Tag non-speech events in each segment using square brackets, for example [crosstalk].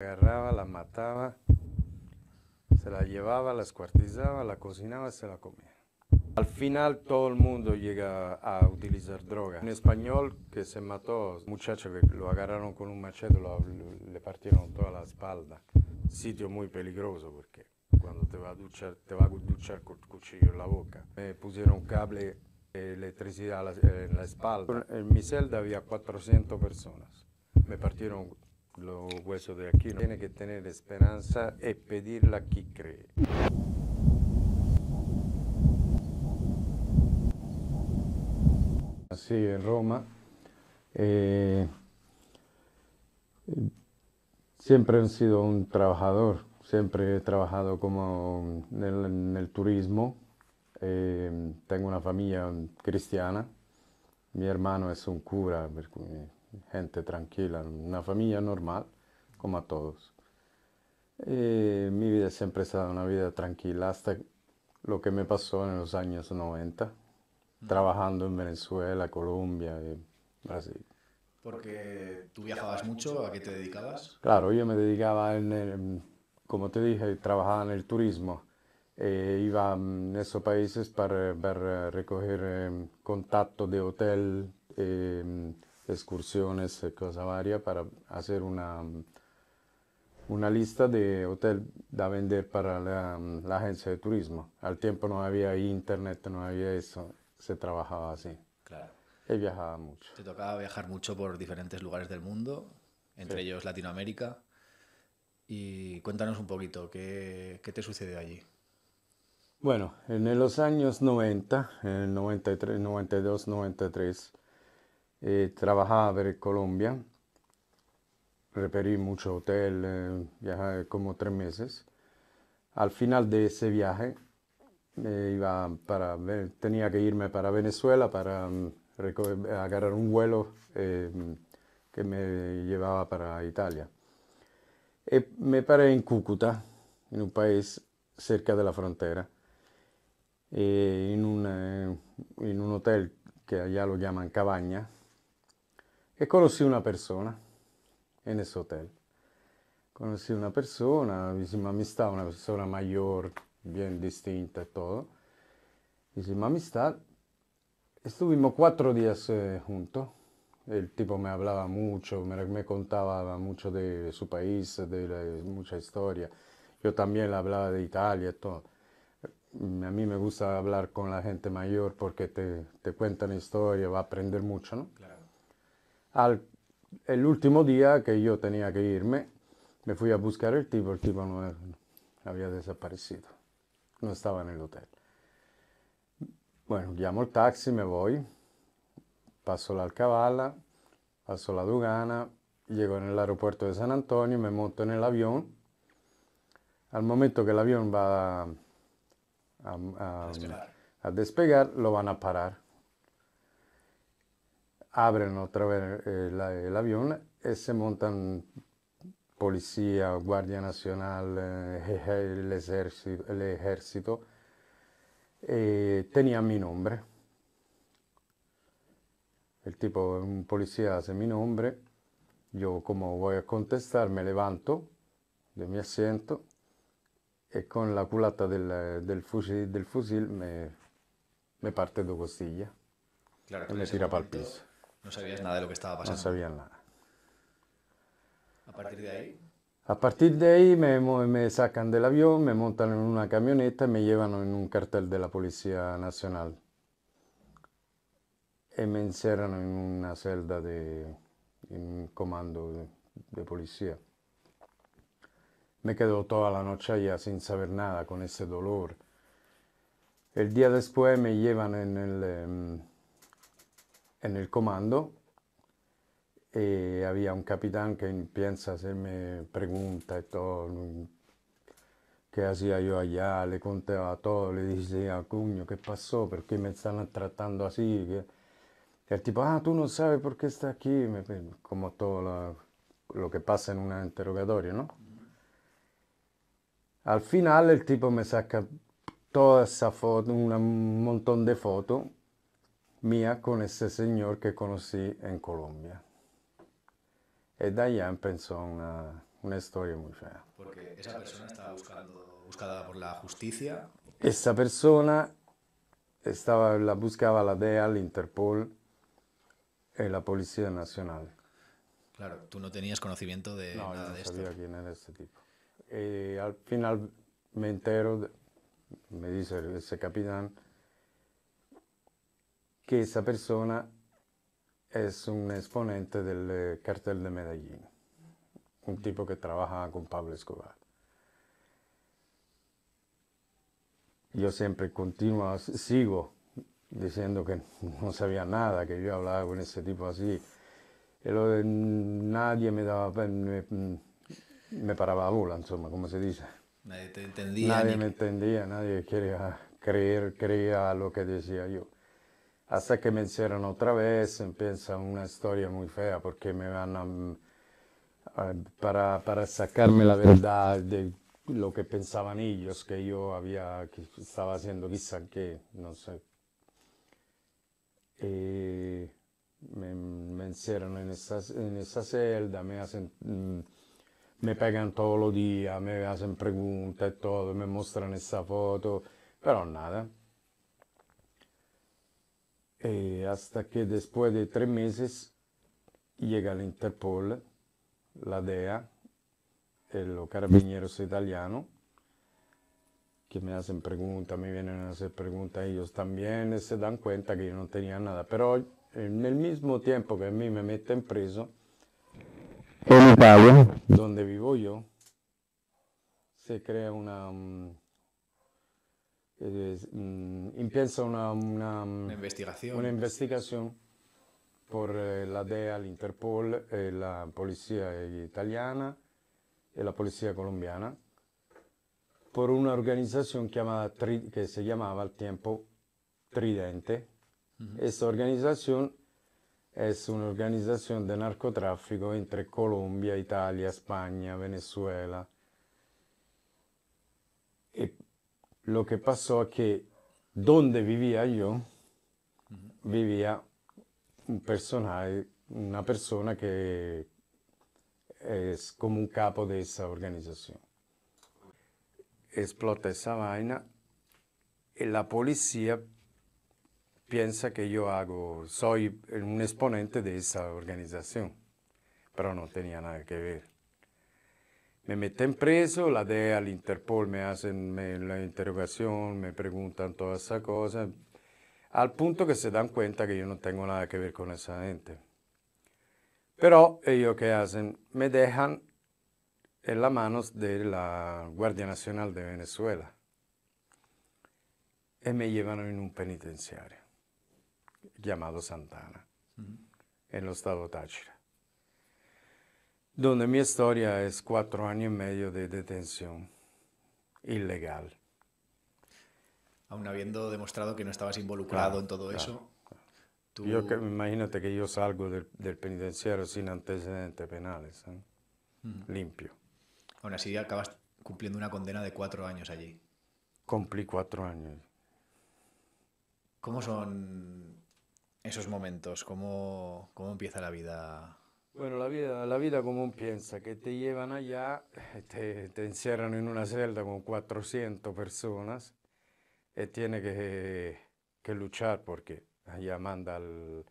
agarraba, la mataba, se la llevaba, la escuartizaba, la cocinaba, se la comía. Al final todo el mundo llega a utilizar droga. Un español que se mató, un muchacho que lo agarraron con un machete, le partieron toda la espalda. Sitio muy peligroso porque cuando te va a duchar, te va a duchar con el cuchillo en la boca. Me pusieron cable electricidad en la espalda. En mi celda había 400 personas. Me partieron los huesos de aquí. tiene que tener esperanza y eh, pedirla que cree. así en Roma. Eh, siempre he sido un trabajador. Siempre he trabajado como en el, turismo. Eh, tengo una familia cristiana. Mi hermano es un cura, gente tranquila, una familia normal, como a todos. Eh, mi vida siempre ha sido una vida tranquila hasta lo que me pasó en los años 90, trabajando en Venezuela, Colombia, y eh, Brasil. Porque tú viajabas mucho, ¿a qué te dedicabas? Claro, yo me dedicaba, en como te dije, trabajaba en el turismo. Eh, iba a esos países para, recoger contactos de hotel, excursiones, eh, cosa varias para hacer una, una lista de hotel da vender para la, agencia de turismo. Al tiempo no había internet, no había eso, se trabajaba así. Claro. Y viajaba mucho. Te tocaba viajar mucho por diferentes lugares del mundo, entre ellos Latinoamérica. Y cuéntanos un poquito, ¿qué, qué te sucedió allí? Bueno, en los años 90, en el 93, 92, 93, eh, trabajaba en Colombia, reperí mucho hotel, viajé eh, como tres meses. Al final de ese viaje iba para, tenía que irme para Venezuela para mm, agarrar un vuelo eh, que me llevaba para Italia. Eh, me paré en Cúcuta, en un país cerca de la frontera, en un, en un hotel que allá lo llaman cabaña, que conocí una persona en ese hotel. Conocí una persona, hicimos amistad, una persona mayor, bien distinta y todo. Hicimos amistad. Estuvimos cuatro días eh, juntos. El tipo me hablaba mucho, me, contaba mucho de, su país, de, mucha historia. Yo también le hablaba de Italia y todo. Mm, a mí me gusta hablar con la gente mayor porque te, te cuentan historia, va a aprender mucho, ¿no? al el último día que yo tenía que irme, me fui a buscar el tipo, el tipo no había desaparecido, no estaba en el hotel. Bueno, llamo el taxi, me voy, paso la alcabala, paso la Dugana, llego en el aeropuerto de San Antonio, me monto en el avión. Al momento que el avión va a despegar, lo van a parar abren otra vez eh, el, avión y eh, se montan policía, guardia nacional, eh, [laughs] el ejército. El ejército. tenía mi nombre. El tipo, un policía hace mi nombre. Yo como voy a contestar, me levanto de mi asiento y con la culata del, fusil, del fusil me, parte de costillas. y me tira no sabías nada de lo que estaba pasando. No sabía nada. ¿A partir de ahí? A partir de ahí me, sacan del avión, me montan en una camioneta y me llevan en un cartel de la Policía Nacional. Y eh, me encerran en una celda de comando de, de policía. Me quedo toda la noche allá sin saber nada, con ese dolor. El día después me llevan en el... Em, è nel comando e aveva un capitán que empieza a hacerme preguntas y todo, qué mm, hacía io allá, le contaba tutto, le diceva cuño, ¿qué pasó? ¿Por qué me están tratando así? ¿Qué? Y tipo, ah, tu non sai perché qué qui come tutto lo, che passa in un interrogatorio, ¿no? Al final il tipo mi saca tutta esa foto, un montone di foto mía con ese señor que conocí en Colombia. Y Dayan pensó una, una historia muy fea. Porque esa persona estaba buscando, buscada por la justicia. Esa persona estaba, la buscaba la DEA, la Interpol y eh, la Policía Nacional. Claro, tú no tenías conocimiento de nada de esto? no sabía quién era este tipo. Y eh, al final me entero, me dice ese capitán, que esa persona es un exponente del eh, cartel de Medellín, un tipo que trabaja con Pablo Escobar. Yo siempre continuo, sigo diciendo que [laughs] no sabía nada, que yo hablaba con ese tipo así. Lo, nadie me daba, mm, me, paraba la bola, como se dice. Nadie entendía. Nadie me entendía, nadie quería creer, creía lo que decía yo. Hasta que me encierran otra vez, empieza una historia muy fea porque me van a, para, sacarme la verdad de lo que pensaban ellos, que yo había, que estaba haciendo quizá que, no sé. Y... Eh, me, me encierran en esa celda, me hacen, mm, me pegan todos los días, me hacen preguntas y todo, me muestran esa foto, pero nada, eh, hasta que después de tres meses llega la Interpol, la DEA, los carabineros italianos, que me hacen preguntas, me vienen a hacer preguntas, ellos también se dan cuenta que yo no tenía nada, pero en el mismo tiempo que a mí me meten preso, en Italia, donde vivo yo, se crea una... Mm, empieza mm, una, una, mm, investigación. Pues, por eh, la DEA, la Interpol, eh, la policía italiana y la policía colombiana por una organización que se llamaba al tiempo Tridente. Esta organización es una organización de narcotráfico entre Colombia, Italia, España, Venezuela, Lo que pasó es que donde vivía yo, vivía un personaje, una persona que es como un capo de esa organización. Explota esa vaina y la policía piensa que yo hago, soy un exponente de esa organización, pero no tenía nada que ver me meten preso, la DEA, el Interpol me hacen la interrogación, me preguntan todas esas cosas, al punto que se dan cuenta que yo no tengo nada que ver con esa gente. Pero ellos qué hacen? Me dejan en las manos de la Guardia Nacional de Venezuela y me llevan en un penitenciario llamado Santana, en el estado Táchira donde mi historia es cuatro años y medio de detención ilegal. Aún habiendo demostrado que no estabas involucrado en todo eso. Yo que, imagínate que yo salgo del, penitenciario sin antecedentes penales, ¿eh? limpio. Aún así acabas cumpliendo una condena de cuatro años allí. Cumplí cuatro años. ¿Cómo son esos momentos? ¿Cómo, cómo empieza la vida bueno, la vida, la vida común piensa que te llevan allá, te, encierran en una celda con 400 personas y eh, tiene que, que, luchar porque allá manda al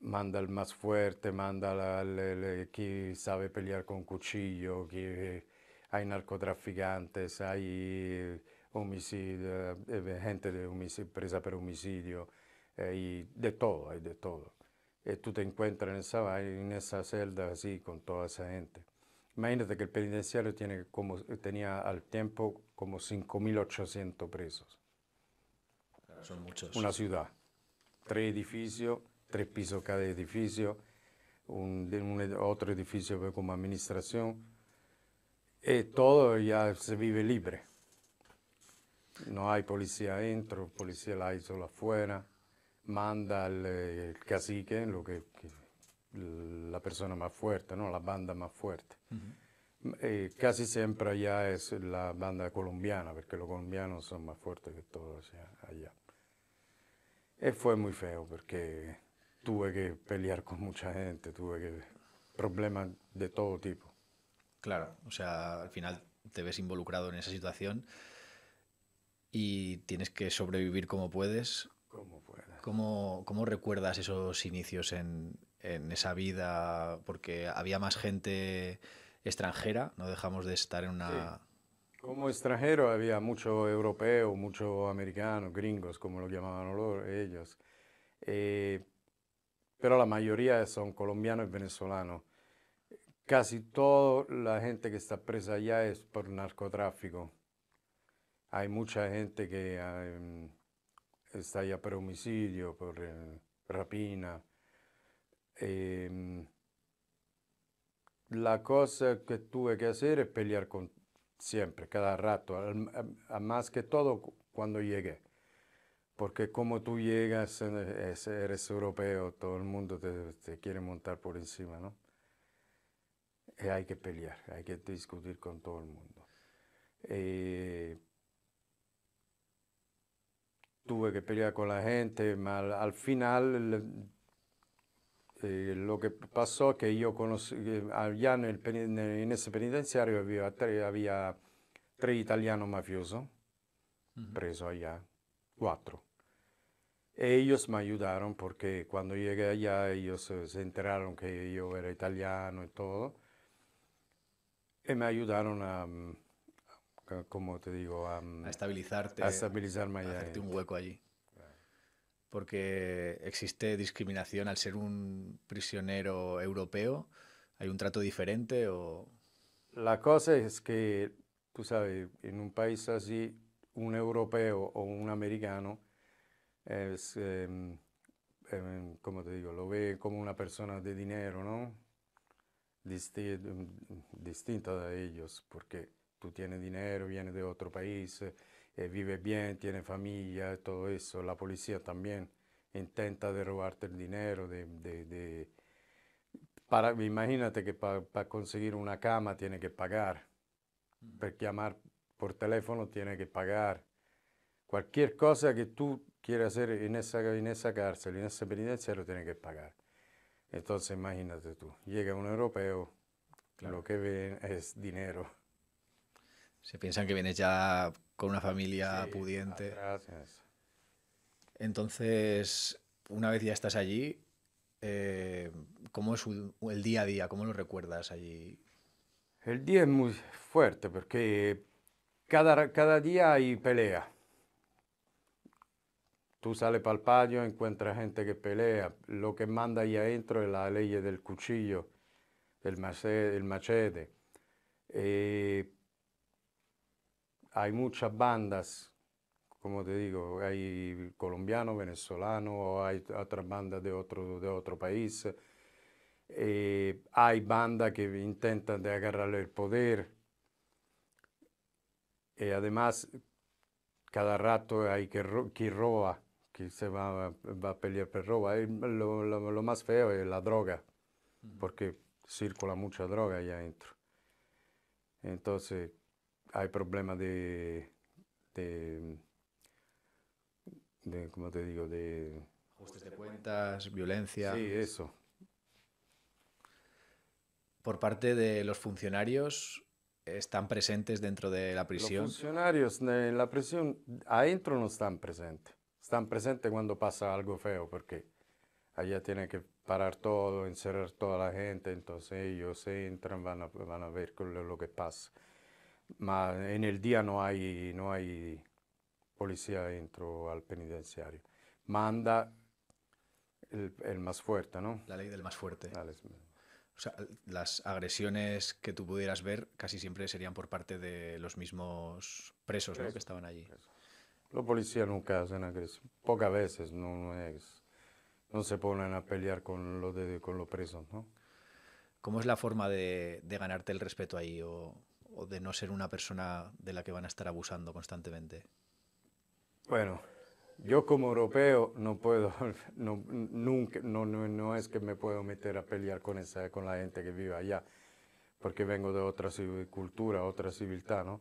manda más fuerte, manda al quien sabe pelear con cuchillo, que eh, hay narcotraficantes, hay eh, homicidio, gente de presa por homicidio, y de todo, hay de todo. Eh, tú te encuentras en esa celda así con toda esa gente. Imagínate que el penitenciario tiene como, eh, tenía al tiempo como 5.800 presos. Ah, son muchos. Una ciudad. Tres edificios, tres pisos cada edificio, un, otro edificio como administración. Y eh, todo ya se vive libre. No hay policía dentro policía la isla afuera manda el, eh, cacique, lo que, la persona más fuerte, ¿no? la banda más fuerte. Eh, casi siempre allá es la banda colombiana, porque los colombianos son más fuertes que todos allá. Y eh, fue muy feo porque tuve que pelear con mucha gente, tuve que problemas de todo tipo. Claro, o sea, al final te ves involucrado en esa situación y tienes que sobrevivir como puedes ¿Cómo, recuerdas esos inicios en, en, esa vida? Porque había más gente extranjera, no dejamos de estar en una... Como extranjero había mucho europeo, mucho americano, gringos, como lo llamaban ellos. Eh, pero la mayoría son colombianos y venezolanos. Casi toda la gente que está presa allá es por narcotráfico. Hay mucha gente que... Ah, em, está ya por homicidio, por eh, rapina. Em, la cosa que tuve que hacer es pelear con, siempre, cada rato, a, más que todo cuando llegué. Porque como tú llegas, eh, eres europeo, todo el mundo te, quiere montar por encima, ¿no? Y eh, hay que pelear, hay que discutir con todo el mundo tuve que pelear con la gente. pero al final, eh, lo que pasó es que yo conocí, eh, allá en, ese penitenciario había, había tres italianos mafiosos presos allá, cuatro. Ellos me ayudaron porque cuando llegué allá ellos se enteraron que yo era italiano y todo. Y me ayudaron a, mm, como te digo, a, mm, estabilizarte, a estabilizarme hacerte un hueco allí. Porque existe discriminación al ser un prisionero europeo, hay un trato diferente o... La cosa es que, tú sabes, en un país así, un europeo o un americano es, em, em, como te digo, lo ve como una persona de dinero, ¿no? Mm, distinta de ellos, porque tú tienes dinero, vienes de otro país, vive eh, eh, vives bien, tiene familia, todo eso. La policía también intenta de robarte el dinero, de, de, para, imagínate que para conseguir una cama tiene que pagar, mm. para llamar por teléfono tiene que pagar. Cualquier cosa que tú quieras hacer en esa, en cárcel, en esa penitencia, lo tienes que pagar. Entonces imagínate tú, llega un europeo, lo que ve es dinero. Se piensan que vienes ya con una familia pudiente. Gracias. Entonces, una vez ya estás allí, eh, ¿cómo es el día a día? ¿Cómo lo recuerdas allí? El día es muy fuerte porque cada, cada día hay pelea. Tú sales para el patio, encuentras gente que pelea. Lo que manda ahí adentro es la ley del cuchillo, del machete. Eh, hay muchas bandas, como te digo, hay colombiano venezolano hay otras bandas de otro, de otro país. Eh, hay bandas que intentan de agarrar el poder. Y eh, además, cada rato hay que, ro que roba, que se va, va a pelear por roba. Lo, lo, lo, más feo es la droga, porque circula mucha droga allá adentro. Entonces, hay problemas de, de, ¿cómo te digo? De ajustes de cuentas, violencia. Sí, eso. Por parte de los funcionarios, ¿están presentes dentro de la prisión? Los funcionarios en la prisión, adentro no están presentes. Están presentes cuando pasa algo feo, porque allá tienen que parar todo, encerrar toda la gente, entonces ellos entran, van a, van a ver lo que pasa en el día no hay, no hay policía dentro al penitenciario. Manda el, más fuerte, ¿no? La ley del más fuerte. o sea, las agresiones que tú pudieras ver casi siempre serían por parte de los mismos presos, ¿no? que estaban allí. Los policías nunca hacen agresión. Pocas veces no, no, es, no se ponen a pelear con los, de, con los presos, ¿no? ¿Cómo es la forma de, de ganarte el respeto ahí? O o de no ser una persona de la que van a estar abusando constantemente? Bueno, yo como europeo no puedo, [laughs] no, nunca, no, es que me puedo meter a pelear con, esa, con la gente que vive allá, porque vengo de otra cultura, otra civilidad, ¿no?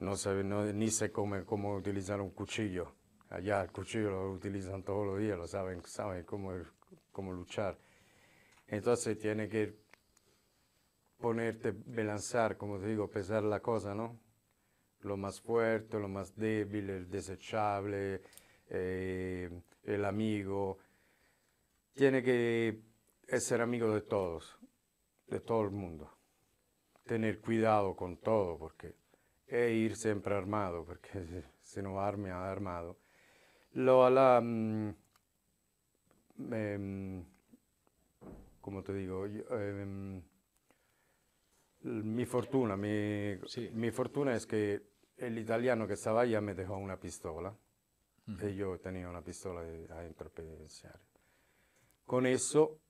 No, sé, ni sé cómo, cómo, utilizar un cuchillo. Allá el cuchillo lo utilizan todos los días, lo saben, saben cómo, cómo luchar. Entonces tiene que ponerte, lanzar como te digo, pesar la cosa, ¿no? Lo más fuerte, lo más débil, el desechable, eh, el amigo. Tiene que ser amigo de todos, de todo el mundo. Tener cuidado con todo, porque e ir siempre armado, porque [laughs] si no arma armado. Lo a la, mm, em, como te digo, em, Mi fortuna, mi, sì. mi fortuna es que l'italiano che stava allá mi dejó una pistola mm. e io tenevo una pistola a imperpendiziare. Con esso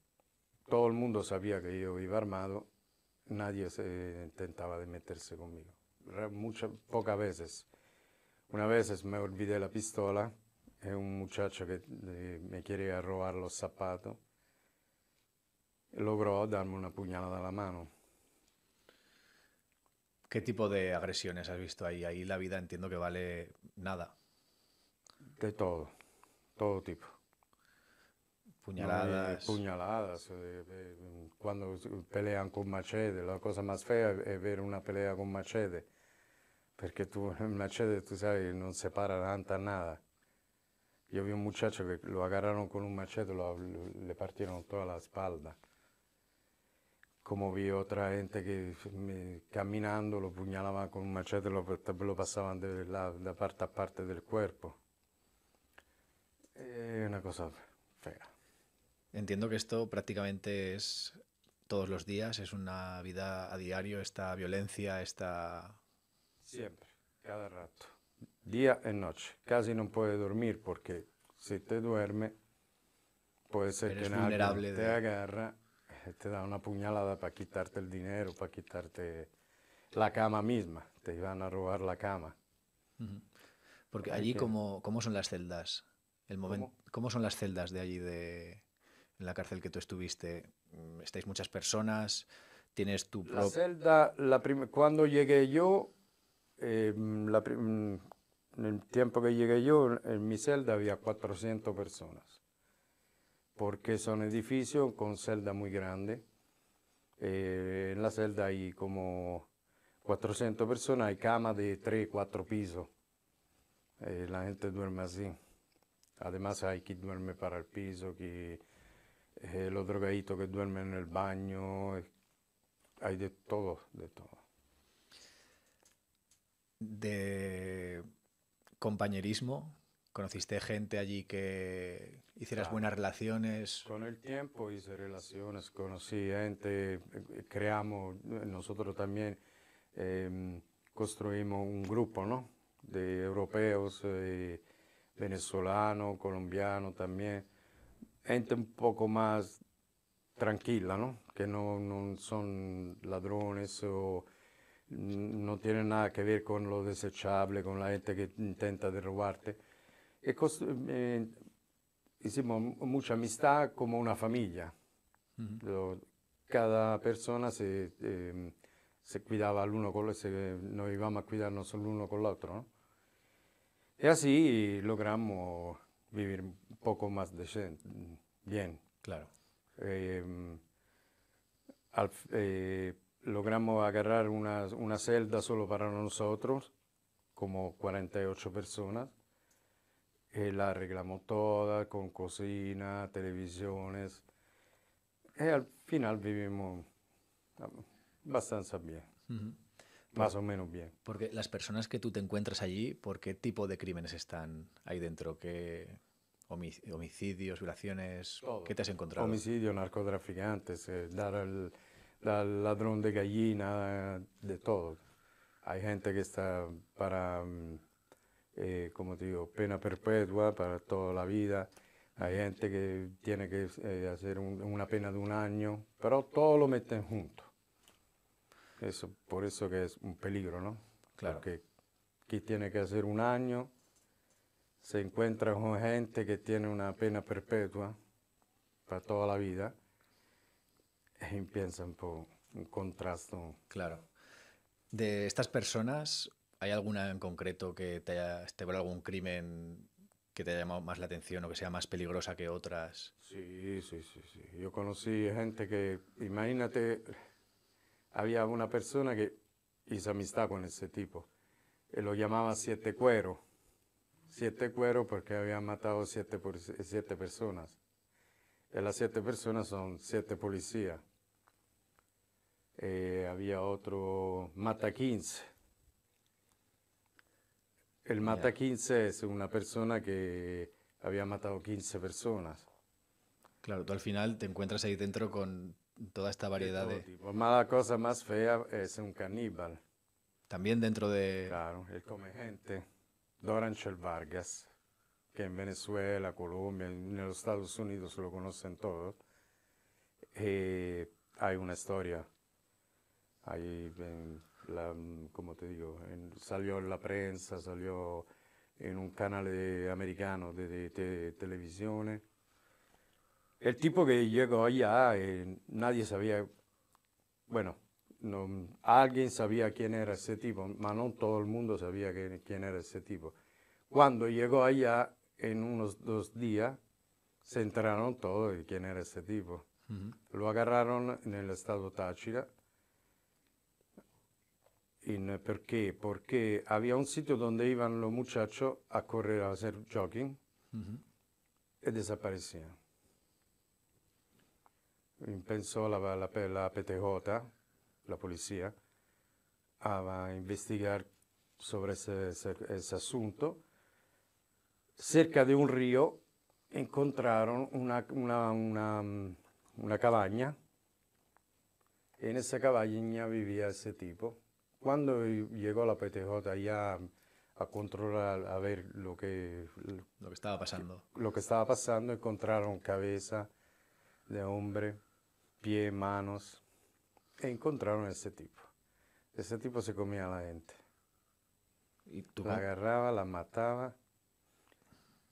tutto il mondo sapeva che io iba armato, nadie se intentaba de meterse conmigo. Muchas, pocas veces. Una volta mi olvidé la pistola, es un muchacho che mi me quería robar los zapatos, logró darme una puñalada a mano. ¿Qué tipo de agresiones has visto ahí? Ahí la vida entiendo que vale nada. De todo, todo tipo. Puñaladas. Eh, puñaladas. Eh, eh, cuando pelean con machete, la cosa más fea es ver una pelea con machete, porque tú, [laughs] el machete, tú sabes, no se para tanta nada. Yo vi un muchacho que lo agarraron con un machete, le partieron toda la espalda como vi otra gente que caminando lo puñalaba con un machete, lo, lo pasaban de, la, parte a parte del cuerpo. Es una cosa fea. Entiendo que esto prácticamente es todos los días, es una vida a diario, esta violencia, esta... Siempre, cada rato, día y noche. Casi no puede dormir porque si te duerme puede ser que nadie te de... agarra te da una puñalada para quitarte el dinero, para quitarte la cama misma, te iban a robar la cama. Porque allí, ¿cómo, ¿cómo, son las celdas? El momento, ¿Cómo? son las celdas de allí, de, en la cárcel que tú estuviste? Mm, ¿Estáis muchas personas? ¿Tienes tu La celda, la cuando llegué yo, eh, mm, mm, en el tiempo que llegué yo, en mi celda había 400 personas porque son edificios con celda muy grande, eh, en la celda hay como 400 personas, hay camas de 3, 4 pisos. Eh, la gente duerme así. Además hay quien duerme para el piso, que, eh, los drogaditos que duermen en el baño, hay de todo, de todo. De compañerismo, ¿Conociste gente allí que hicieras buenas relaciones? Con el tiempo hice relaciones, conocí gente, eh, creamos, eh, nosotros también em, construimos un grupo, ¿no? De europeos, venezolano eh, venezolanos, colombianos también, gente un poco más tranquila, ¿no? Que no, no son ladrones o no tienen nada que ver con lo desechable, con la gente que intenta derrubarte eh, hicimos mucha amistad como una familia. Cada persona em, se, cuidaba el uno con el otro, nos íbamos a cuidarnos el uno con el otro. Y así logramos vivir un poco más decente, bien. Claro. Em, eh, logramos agarrar una celda solo para nosotros, como 48 personas eh, la arreglamos toda con cocina, televisiones. Y eh, al final vivimos bastante bien, más o menos bien. Porque las personas que tú te encuentras allí, ¿por qué tipo de crímenes están ahí dentro? ¿Qué homicidios, violaciones? ¿Qué te has encontrado? Homicidios, narcotraficantes, eh, dar al, ladrón de gallina, de todo. Hay gente que está para... Mm, eh, como te digo, pena perpetua para toda la vida. Hay gente que tiene que eh, hacer una pena de un año, pero todo lo meten junto Eso, por eso que es un peligro, ¿no? Claro. Porque aquí tiene que hacer un año, se encuentra con gente que tiene una pena perpetua para toda la vida y piensan por un contraste. Claro. De estas personas, ¿Hay alguna en concreto que te haya este, algún crimen que te haya llamado más la atención o que sea más peligrosa que otras? Sí, sí, sí, sí. Yo conocí gente que, imagínate, había una persona que hizo amistad con ese tipo. lo llamaba Siete Cuero. Siete Cuero porque había matado siete, personas. De eh, las siete personas son siete policías. Eh, había otro Mata 15 el mata 15 es una persona que había matado 15 personas. Claro, tú al final te encuentras ahí dentro con toda esta variedad de... La cosa más fea es un caníbal. También dentro de... Claro, él come gente. Doran Vargas, que en Venezuela, Colombia, en los Estados Unidos lo conocen todos. Eh, hay una historia. Hay como te digo, salió en la prensa, salió en un canal americano de, televisión. El tipo que llegó allá, eh, nadie sabía, bueno, no, alguien sabía quién era ese tipo, pero no todo el mundo sabía quién era ese tipo. Cuando llegó allá, en unos dos días, se enteraron todos de quién era ese tipo. Lo agarraron en el estado Táchira, ¿Por qué? Porque había un sitio donde iban los muchachos a correr, a hacer jogging y desaparecían. Pensó la, la, la PTJ, la policía, a investigar sobre ese, asunto. Cerca de un río encontraron una, cabaña, y cabaña. En esa cabaña vivía ese tipo cuando llegó la PTJ ya a controlar, a ver lo que... Lo que estaba pasando. Lo que estaba pasando, encontraron cabeza de hombre, pie, manos, e encontraron a ese tipo. Ese tipo se comía a la gente. La agarraba, la mataba,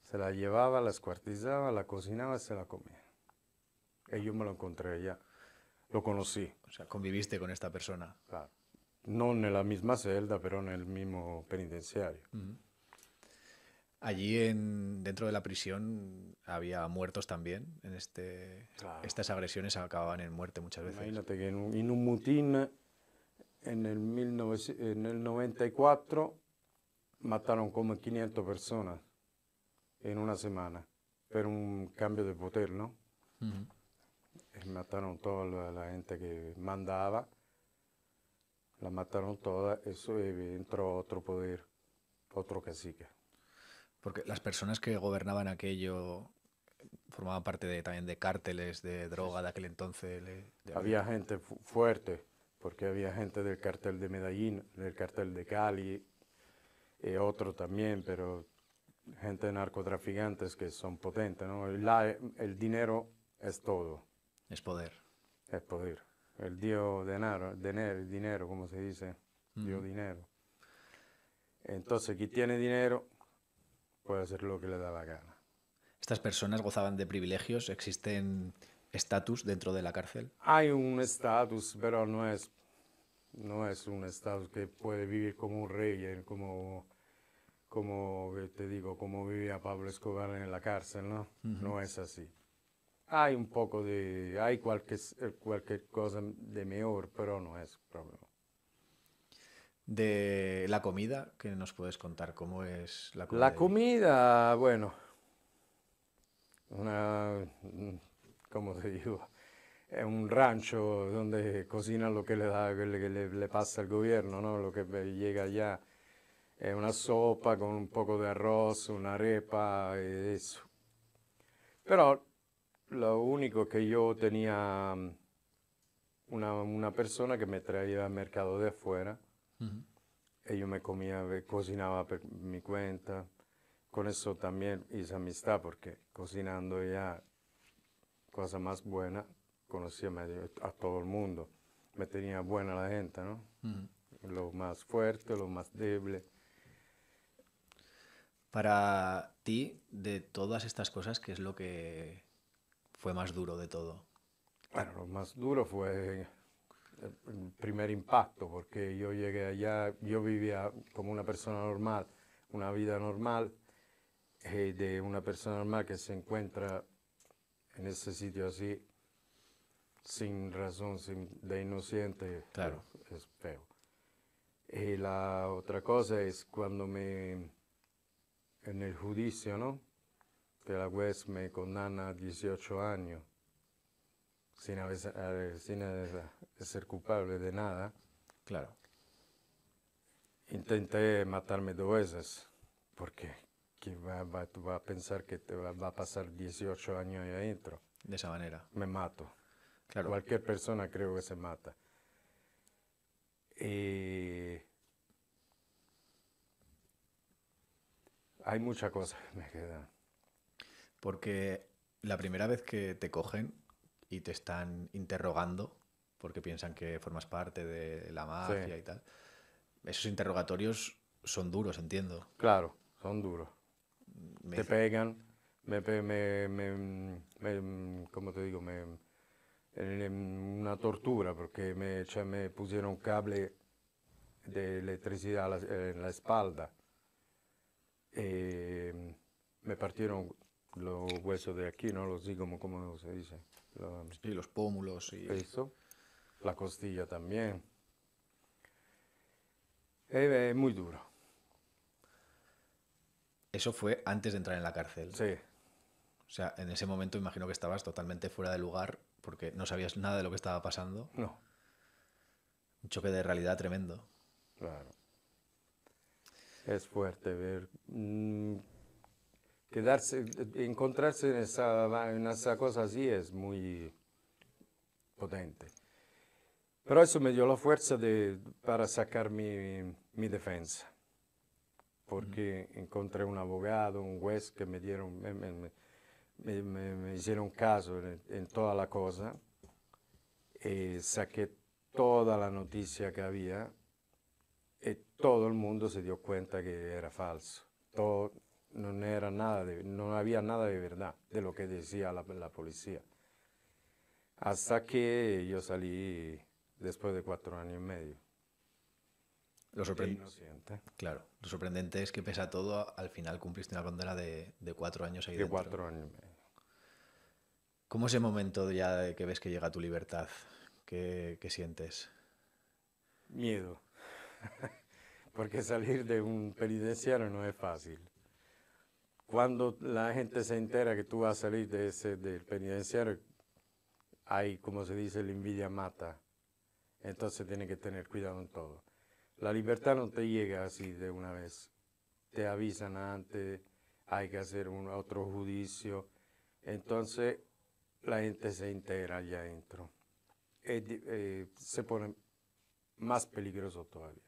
se la llevaba, la escuartizaba, la cocinaba, y se la comía. Y yo me lo encontré ya. Lo conocí. O sea, conviviste con esta persona. Claro no en la misma celda, pero en el mismo penitenciario. Allí dentro de la prisión había muertos también. En este, Estas agresiones acababan en muerte muchas veces. Imagínate que en un, mutín en el, 94 mataron como 500 personas en una semana por un cambio de poder, ¿no? Eh, mataron toda la gente que mandaba la mataron todas, eso entró otro poder, otro cacique. Porque las personas que gobernaban aquello formaban parte de, también de cárteles de droga de aquel entonces. había gente fuerte, porque había gente del cartel de Medellín, del cartel de Cali, y eh, otro también, pero gente de narcotraficantes que son potentes. el dinero es todo. Es poder. Es poder. El dio dinero, dinero, dinero como se dice, dio dinero. Entonces, quien tiene dinero puede hacer lo que le da la gana. ¿Estas personas gozaban de privilegios? ¿Existen estatus dentro de la cárcel? Hay un estatus, pero no es, no es un estatus que puede vivir como un rey, eh, como, como eh, te digo, como vivía Pablo Escobar en la cárcel, ¿no? No es así. Hay un poco de, hay cualquier, cualquier cosa de mejor, pero no es problema. De la comida, ¿qué nos puedes contar? ¿Cómo es la comida? La comida, bueno, una, ¿cómo te digo? Es un rancho donde cocina lo que le, da, que le, pasa al gobierno, ¿no? Lo que llega allá es una sopa con un poco de arroz, una arepa, eso. Pero lo único que yo tenía mm, una, una persona que me traía al mercado de afuera. Uh Ellos me comía cocinaba por mi cuenta. Con eso también hice amistad porque cocinando ya cosa más buena, conocía a todo el mundo. Me tenía buena la gente, ¿no? Lo más fuerte, lo más débil. Para ti, de todas estas cosas, ¿qué es lo que fue más duro de todo? Bueno, lo más duro fue el primer impacto, porque yo llegué allá, yo vivía como una persona normal, una vida normal, eh, de una persona normal que se encuentra en ese sitio así, sin razón, sin, de inocente, claro. es, es feo. Y eh, la otra cosa es cuando me, en el juicio, ¿no? la juez me condena a 18 años sin, eh, sin eh, ser culpable de nada. Claro. Intenté matarme dos veces, porque ¿quién va, a pensar que te va, a pasar 18 años ahí adentro. De esa manera. Me mato. Claro. Cualquier persona creo que se mata. Y eh, hay muchas cosas que me quedan. Porque la primera vez que te cogen y te están interrogando, porque piensan que formas parte de la mafia y tal, esos interrogatorios son duros, entiendo. Claro, son duros. te pegan, me, me, me, ¿cómo te digo? una tortura, porque me, pusieron me pusieron cable de electricidad en la espalda. Y eh, me partieron los huesos de aquí, ¿no? Los digo como ¿cómo se dice? y los pómulos y... Eso, la costilla también. Es, muy duro. Eso fue antes de entrar en la cárcel. Sí. O sea, en ese momento imagino que estabas totalmente fuera de lugar porque no sabías nada de lo que estaba pasando. No. Un choque de realidad tremendo. Claro. Es fuerte ver... Mm, quedarse, encontrarse en esa, en esa cosa así es muy potente. Pero eso me dio la fuerza de, para sacar mi, defensa, porque encontré un abogado, un juez que me dieron, me, me, me, hicieron caso en, toda la cosa, y eh, saqué toda la noticia que había, y eh, todo el mundo se dio cuenta que era falso. Todo, no, era nada no había nada de verdad de lo que decía la, la policía. Hasta que yo salí después de cuatro años y medio. Lo sorprendente. Claro. Lo sorprendente es que, pese a todo, al final cumpliste una condena de, de cuatro años ahí cuatro años. ¿Cómo es el momento ya de que ves que llega tu libertad? ¿Qué, qué sientes? Miedo. [laughs] Porque salir de un penitenciario no es fácil. Cuando la gente se entera que tú vas a salir de ese, del penitenciario, hay, como se dice, la envidia mata. Entonces tiene que tener cuidado en todo. La libertad no te llega así de una vez. Te avisan antes, hay que hacer otro juicio. Entonces la gente se entera allá adentro. Eh, se pone más peligroso todavía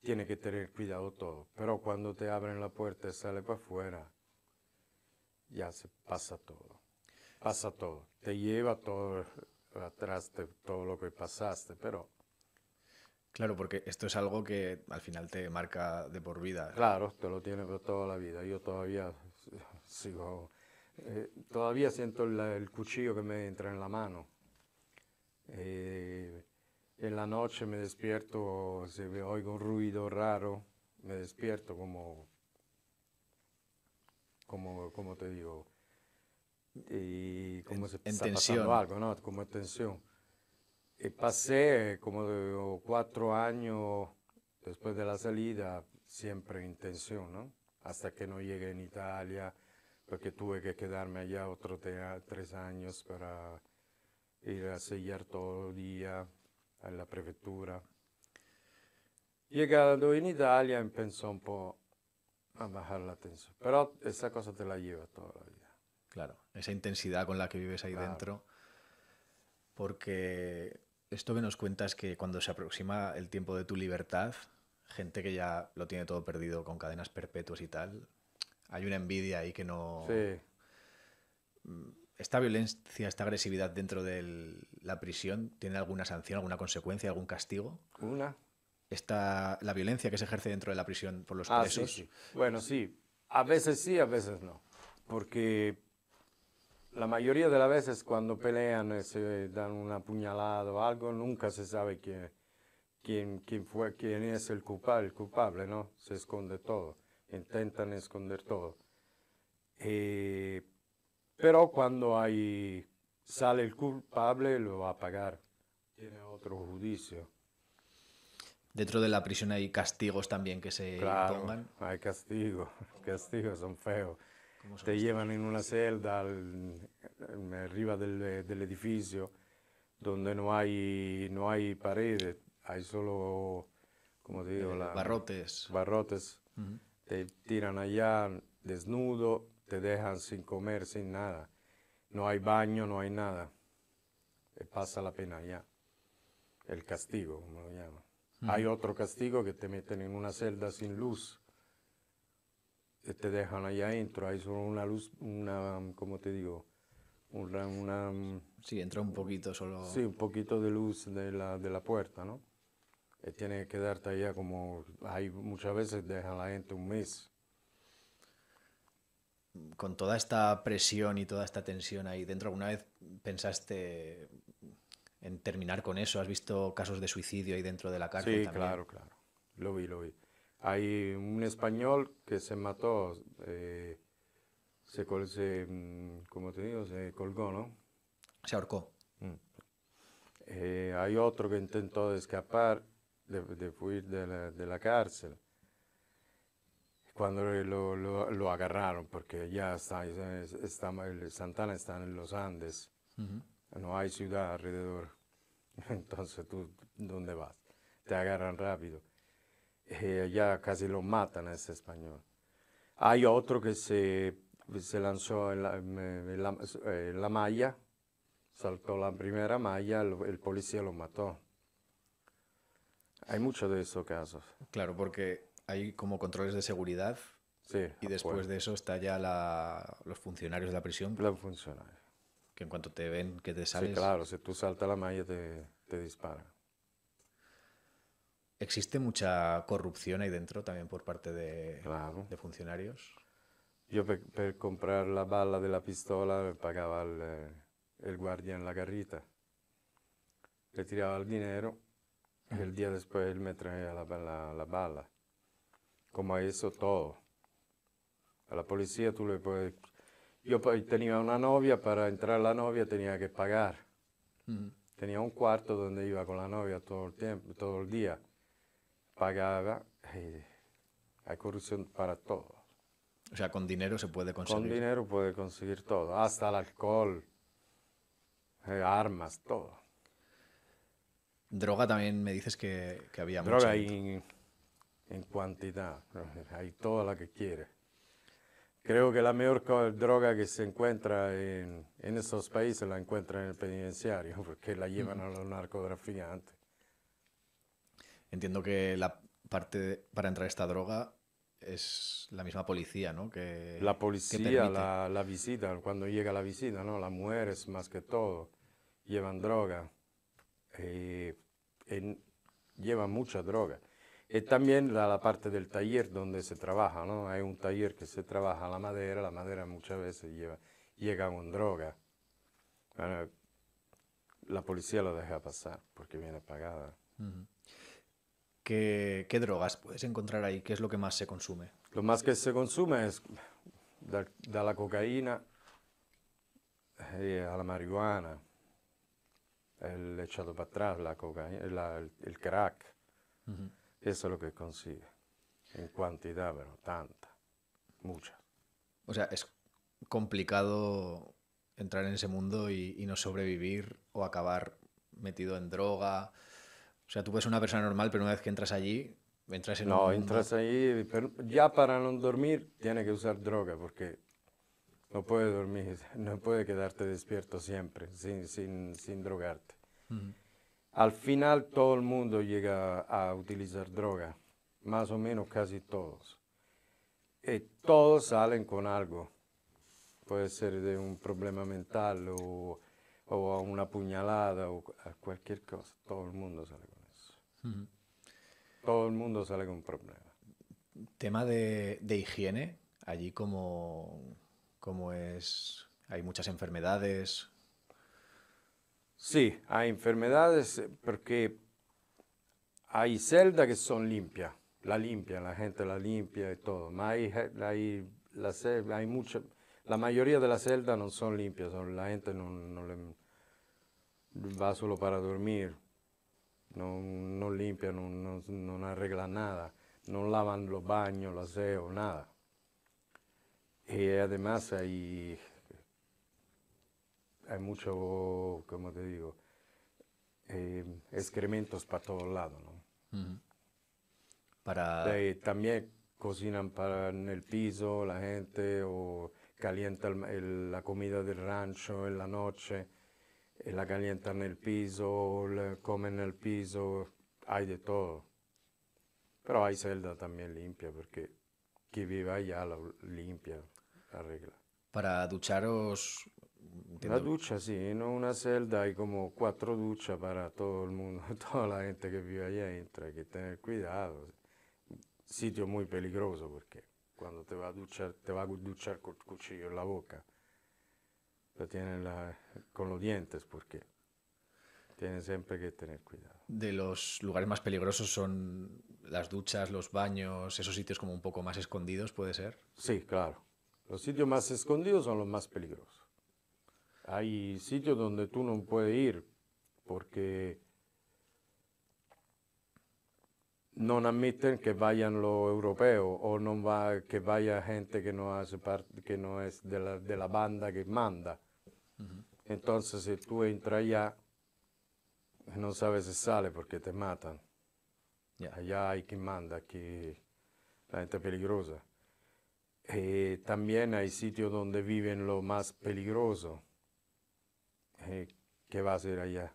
tiene que tener cuidado todo. Pero cuando te abren la puerta y sale para afuera, ya se pasa todo. Pasa todo. Te lleva todo atrás de todo lo que pasaste, pero... Claro, porque esto es algo que al final te marca de por vida. Claro, te lo tiene por toda la vida. Yo todavía sigo... Eh, todavía siento el, cuchillo que me entra en la mano. Eh, en la noche me despierto, si oigo un ruido raro, me despierto como, como, como te digo, y como en, está tensión. pasando algo, ¿no? Como tensión. Y pasé como cuatro años después de la salida siempre en tensión, ¿no? Hasta que no llegué en Italia, porque tuve que quedarme allá otros tres años para ir a sellar todo el día, la prefectura. Llegando en Italia empezó un poco a bajar la tensión, pero esa cosa te la lleva toda la vida. Claro, esa intensidad con la que vives ahí dentro, porque esto que nos cuentas que cuando se aproxima el tiempo de tu libertad, gente que ya lo tiene todo perdido con cadenas perpetuas y tal, hay una envidia ahí que no... Sí. Mm, ¿Esta violencia, esta agresividad dentro de la prisión tiene alguna sanción, alguna consecuencia, algún castigo? Una. Esta, la violencia que se ejerce dentro de la prisión por los ah, presos. Bueno, sí. A veces sí, a veces no. Porque la mayoría de las veces cuando pelean, eh, se dan un apuñalado o algo, nunca se sabe quién, quién, fue, quién es el culpable, el culpable, ¿no? Se esconde todo. Intentan esconder todo. Eh, pero cuando hay, sale el culpable, lo va a pagar. Tiene otro juicio. Dentro de la prisión hay castigos también que se claro, Hay castigos, [laughs] castigos son feos. Te llevan en una celda arriba del, del, edificio donde no hay, no hay paredes, hay solo, como digo, eh, la, barrotes. Barrotes. Te tiran allá desnudo te dejan sin comer, sin nada. No hay baño, no hay nada. Eh, pasa la pena ya. El castigo, como lo llaman. Hay otro castigo que te meten en una celda sin luz. Eh, te dejan allá adentro. Hay solo una luz, una, ¿cómo te digo? Una, una, mm, sí, entra un poquito solo. Sí, un poquito de luz de la, puerta, ¿no? Y eh, tienes que quedarte allá como... Hay, muchas veces dejan a la gente un mes con toda esta presión y toda esta tensión ahí dentro, ¿alguna vez pensaste en terminar con eso? ¿Has visto casos de suicidio ahí dentro de la cárcel? Sí, claro, claro. Lo vi, lo vi. Hay un español que se mató, eh, se, mm, como te digo, se colgó, ¿no? Se ahorcó. Mm. Eh, hay otro que intentó escapar, de, de, huir de la, de la cárcel cuando eh, lo, lo, agarraron, porque ya está, está, Santana está en los Andes, no hay ciudad alrededor, [laughs] entonces tú, ¿dónde vas? Te agarran rápido. Eh, ya casi lo matan a ese español. Hay otro que se, se lanzó en la, la, en la malla, saltó la primera malla, el policía lo mató. Hay muchos de esos casos. Claro, porque hay como controles de seguridad. y después de eso está ya los funcionarios de la prisión. Los funcionarios. Que en cuanto te ven, que te sales. Sí, claro, si tú saltas la malla te, te disparan. ¿Existe mucha corrupción ahí dentro también por parte de, de funcionarios? Yo para comprar la bala de la pistola pagaba eh, el, guardia en la garrita. Le tiraba el dinero y el día después él me traía la, la bala como eso, todo. A la policía tú le puedes... Yo tenía una novia, para entrar la novia tenía que pagar. Tenía un cuarto donde iba con la novia todo el, tiempo, todo el día. Pagaba. Eh, hay corrupción para todo. O sea, con dinero se puede conseguir. Con dinero puede conseguir todo, hasta el alcohol, eh, armas, todo. Droga también me dices que, que había Droga y en cantidad. Hay toda la que quiere. Creo que la mejor droga que se encuentra en, esos países la encuentra en el penitenciario, [laughs] porque la llevan a los narcotraficantes. Entiendo que la parte para entrar esta droga es la misma policía, ¿no? Que, la policía, la, visita, cuando llega la visita, ¿no? Las mujeres más que todo llevan droga, eh, llevan mucha droga. Y también la, parte del taller donde se trabaja, ¿no? Hay un taller que se trabaja la madera, la madera muchas veces lleva, llega con droga. la policía lo deja pasar porque viene pagada. ¿Qué, ¿Qué, drogas puedes encontrar ahí? ¿Qué es lo que más se consume? Lo más que se consume es de, la cocaína eh, a la marihuana, el echado para atrás, la cocaína, el, crack. Eso es lo que consigue. En cantidad, pero tanta, mucha. O sea, es complicado entrar en ese mundo y, no sobrevivir o acabar metido en droga. O sea, tú puedes una persona normal, pero una vez que entras allí, entras en no, entras allí, pero ya para no dormir tienes que usar droga porque no puedes dormir, [laughs] no puedes quedarte despierto siempre sin, sin, sin drogarte. Al final todo el mundo llega a utilizar droga, más o menos casi todos. Y todos salen con algo. Puede ser de un problema mental o, una puñalada o cualquier cosa. Todo el mundo sale con eso. Todo el mundo sale con un problema. Tema de, higiene, allí como, como es, hay muchas enfermedades, Sí, hay enfermedades eh, porque hay celda que son limpias, la limpia, la gente la limpia y todo. Hay, la, hay la mayoría de las celdas no son limpias, la gente no, le, va solo para dormir, no, limpia, no, arregla nada, no lavan los baños, laseo aseos, nada. Y además hay hay mucho, como te digo, eh, excrementos para todos lados, ¿no? Para... también cocinan para en el piso la gente o calientan la comida del rancho en la noche, eh, la calientan en el piso, la comen en el piso, hay de todo. Pero hay celda también limpia porque quien vive allá la limpia, arregla. Para ducharos la ducha, sí, no una celda, hay como cuatro duchas para todo el mundo, [laughs] toda la gente que vive allá entra, hay que tener cuidado. Sitio muy peligroso porque cuando te va a duchar, te va a duchar con el cuchillo en la boca, lo tiene la, con los dientes porque tiene siempre que tener cuidado. De los lugares más peligrosos son las duchas, los baños, esos sitios como un poco más escondidos, ¿puede ser? Sí, claro. Los sitios más escondidos son los más peligrosos hay sitios donde tú no puedes ir porque no admiten que vayan los europeos o no va, que vaya gente que no es de la, banda que manda. Entonces, si tú entras allá, no sabes si sale porque te matan. Ya Allá hay quien manda, aquí la gente peligrosa. Eh, también hay sitios donde viven lo más peligroso ¿qué va a hacer allá?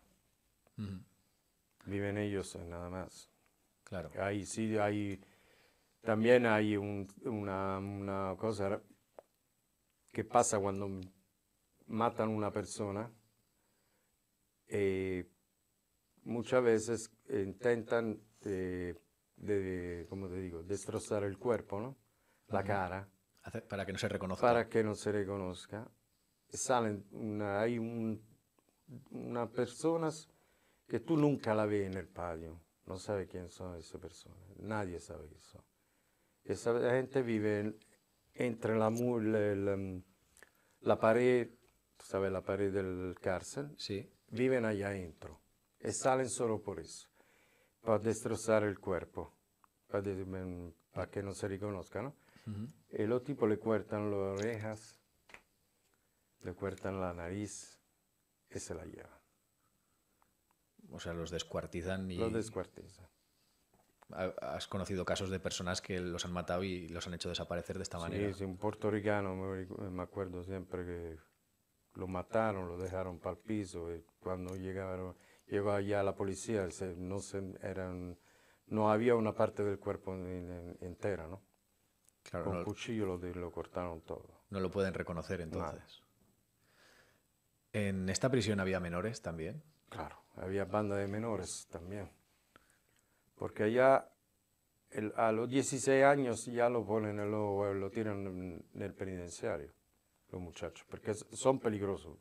Viven ellos eh, nada más. Claro. Ahí sí hay, también hay una, cosa que pasa cuando matan a una persona. Eh, muchas veces intentan, eh, ¿cómo te digo?, destrozar el cuerpo, ¿no? La cara. Para que no se reconozca. Para que no se reconozca. Salen, hay un unas personas que tú nunca la ves en el patio. No sabes quién son esas personas. Nadie sabe quién son. Esa gente vive entre la, la, pared, sabes, la pared del cárcel. Sí. Viven allá adentro. Y salen solo por eso. Para destrozar el cuerpo. Para, mm, que no se reconozcan, ¿no? Y eh, los tipos le cortan las orejas, le cortan la nariz, se la llevan. O sea, los descuartizan y... Los descuartizan. ¿Has conocido casos de personas que los han matado y los han hecho desaparecer de esta manera? Sí, sí un puertorriqueño, me acuerdo siempre que lo mataron, lo dejaron para el piso. Y eh, cuando llegaron, llegó allá la policía, no, se, eran, no había una parte del cuerpo entera, ¿no? Claro, Con cuchillo lo, lo, cortaron todo. No lo pueden reconocer entonces. ¿En esta prisión había menores también? Claro, había banda de menores también. Porque allá a los 16 años ya lo ponen, en lo, tiran en, el penitenciario, los muchachos, porque son peligrosos.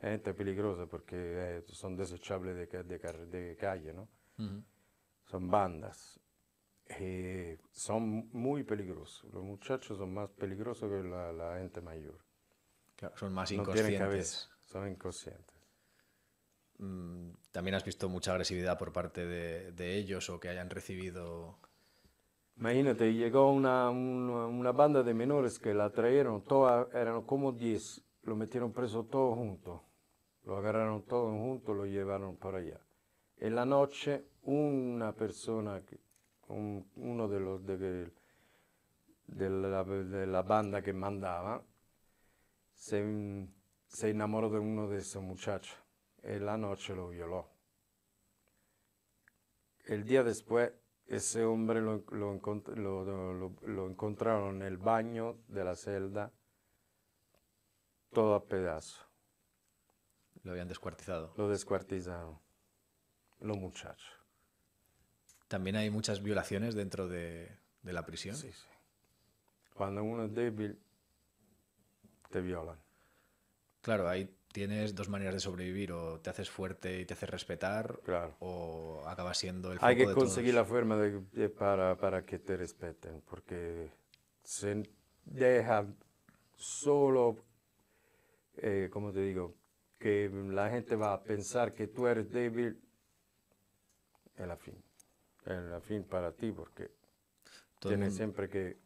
Gente peligrosa porque eh, son desechables de, calle, ¿no? Son bandas. Eh, son muy peligrosos. Los muchachos son más peligrosos que la, gente mayor. son más inconscientes. Son inconscientes. Mm, ¿También has visto mucha agresividad por parte de, de ellos o que hayan recibido... Imagínate, llegó una, una, banda de menores que la trajeron, todas, eran como 10, lo metieron preso todos juntos, lo agarraron todos juntos, lo llevaron para allá. En la noche una persona, que uno de los de, de, la, de la banda que mandaba, se se enamoró de uno de esos muchachos. Y la noche lo violó. El día después, ese hombre lo, lo, encontraron en el baño de la celda, todo a pedazo. Lo habían descuartizado. Lo descuartizaron. Los muchachos. También hay muchas violaciones dentro de, de la prisión. Sí, sí. Cuando uno es débil, te violan. Claro, ahí tienes dos maneras de sobrevivir, o te haces fuerte y te haces respetar, o acaba siendo el foco Hay que conseguir la forma de, para, para, que te respeten, porque se deja solo, eh, como te digo, que la gente va a pensar que tú eres débil, en la fin, en la fin para ti, porque tienes siempre que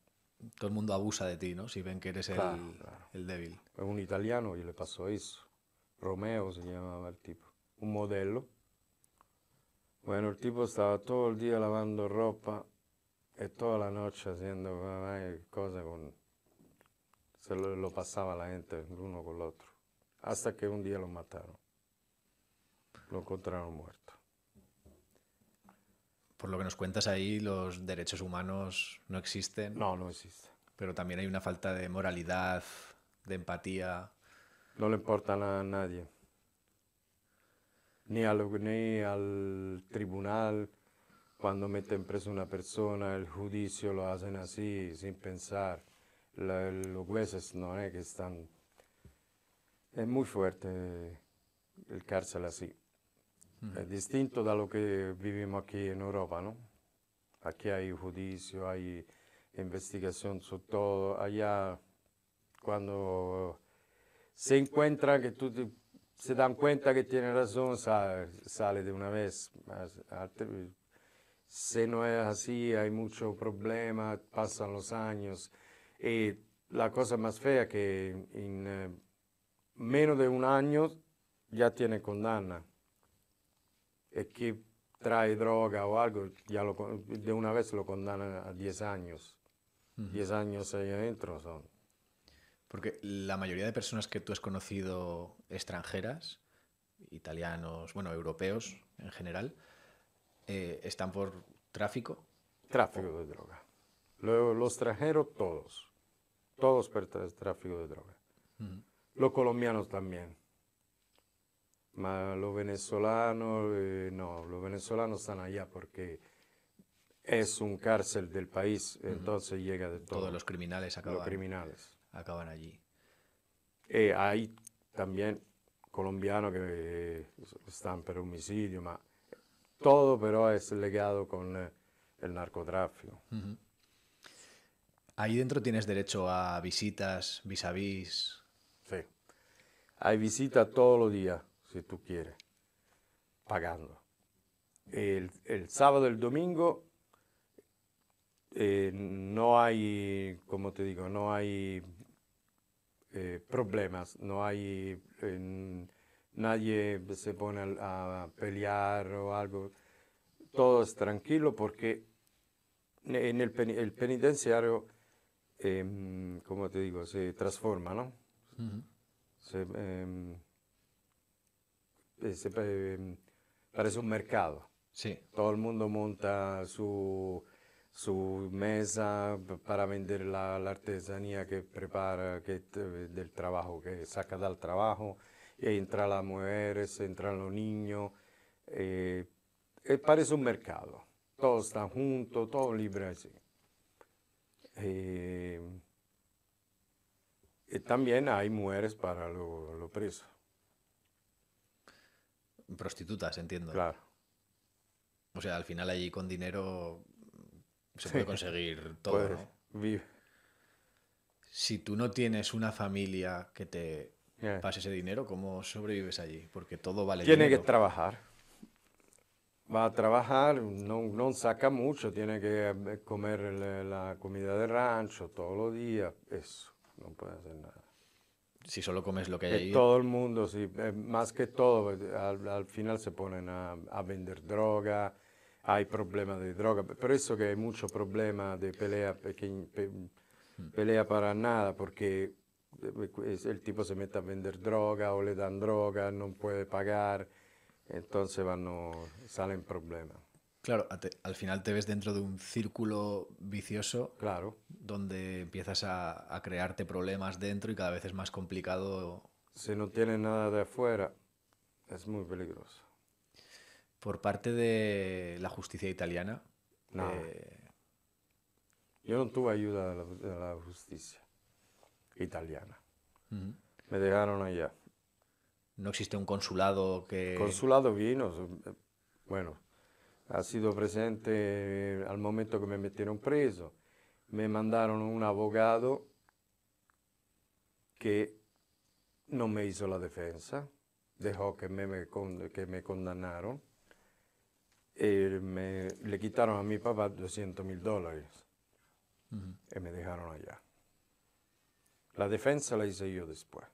todo el mundo abusa de ti, ¿no? Si ven que eres el, débil. un italiano y le pasó eso. Romeo se llamaba el tipo, un modelo. Bueno, el tipo estaba todo el día lavando ropa y toda la noche haciendo cosas con... Se lo, pasaba la gente uno con el otro. Hasta que un día lo mataron. Lo encontraron muerto por lo que nos cuentas ahí, los derechos humanos no existen. No, no existen. Pero también hay una falta de moralidad, de empatía. No le importa a nadie. Ni al, ni al tribunal, cuando meten preso una persona, el juicio lo hacen así, sin pensar. los jueces no es eh, que están... Es muy fuerte el cárcel así es eh, distinto de lo que vivimos aquí en Europa, ¿no? Aquí hay juicio, hay investigación sobre todo. Allá, cuando se encuentra que se dan cuenta que tiene razón, sale, de una vez. Si no es así, hay mucho problema, pasan los años. Y la cosa más fea que en eh, menos de un año ya tiene condena que trae droga o algo, ya lo, de una vez lo condenan a 10 años. 10 años ahí adentro son. Porque la mayoría de personas que tú has conocido extranjeras, italianos, bueno, europeos en general, eh, están por tráfico. Tráfico de droga. Luego los extranjeros, todos. Todos por tráfico de droga. Los colombianos también los venezolanos, eh, no, los venezolanos están allá porque es un cárcel del país, entonces llega de Todos los criminales acaban, los criminales. acaban allí. Eh, hay también colombianos que eh, están por homicidio, ma, todo pero es legado con el narcotráfico. Ahí dentro tienes derecho a visitas, vis a vis. Sí. Hay visitas todos los días si tú quieres, pagando. El, el sábado, el domingo, eh, no hay, como te digo, no hay eh, problemas, no hay, eh, nadie se pone a, pelear o algo, todo es tranquilo porque en el, penitenciario, em, como te digo, se transforma, ¿no? se, em, eh, em, parece un mercado. Sí. Todo el mundo monta su, mesa para vender la, artesanía que prepara, que, del trabajo, que saca del trabajo. Entran las mujeres, entran los niños. Eh, eh, parece un mercado. Todos están juntos, todo libre así. y también hay mujeres para los presos. Prostitutas, entiendo. Claro. O sea, al final allí con dinero se puede conseguir todo. ¿no? Si tú no tienes una familia que te pase ese dinero, ¿cómo sobrevives allí? Porque todo vale Tiene que trabajar. Va a trabajar, no, no saca mucho, tiene que eh, comer eh, la comida de rancho todos los días, eso, no puede hacer nada si solo comes lo que hay Todo el mundo, sí, eh, más que todo, al, final se ponen a, vender droga, hay problemas de droga, por eso que hay mucho problema de pelea, hmm. pelea para nada, porque eh, el tipo se mete a vender droga o le dan droga, no puede pagar, entonces van, salen problemas. Claro, al final te ves dentro de un círculo vicioso. Claro. Donde empiezas a, crearte problemas dentro y cada vez es más complicado. Si no tienes nada de afuera, es muy peligroso. Por parte de la justicia italiana. No. Eh, Yo no tuve ayuda de la, justicia italiana. Me dejaron allá. ¿No existe un consulado que.? consulado vino. Eh, bueno, ha sido presente al momento que me metieron preso. Me mandaron un abogado que no me hizo la defensa, dejó que me, que me condenaron. Eh, le quitaron a mi papá 200 mil dólares y me dejaron allá. La defensa la hice yo después,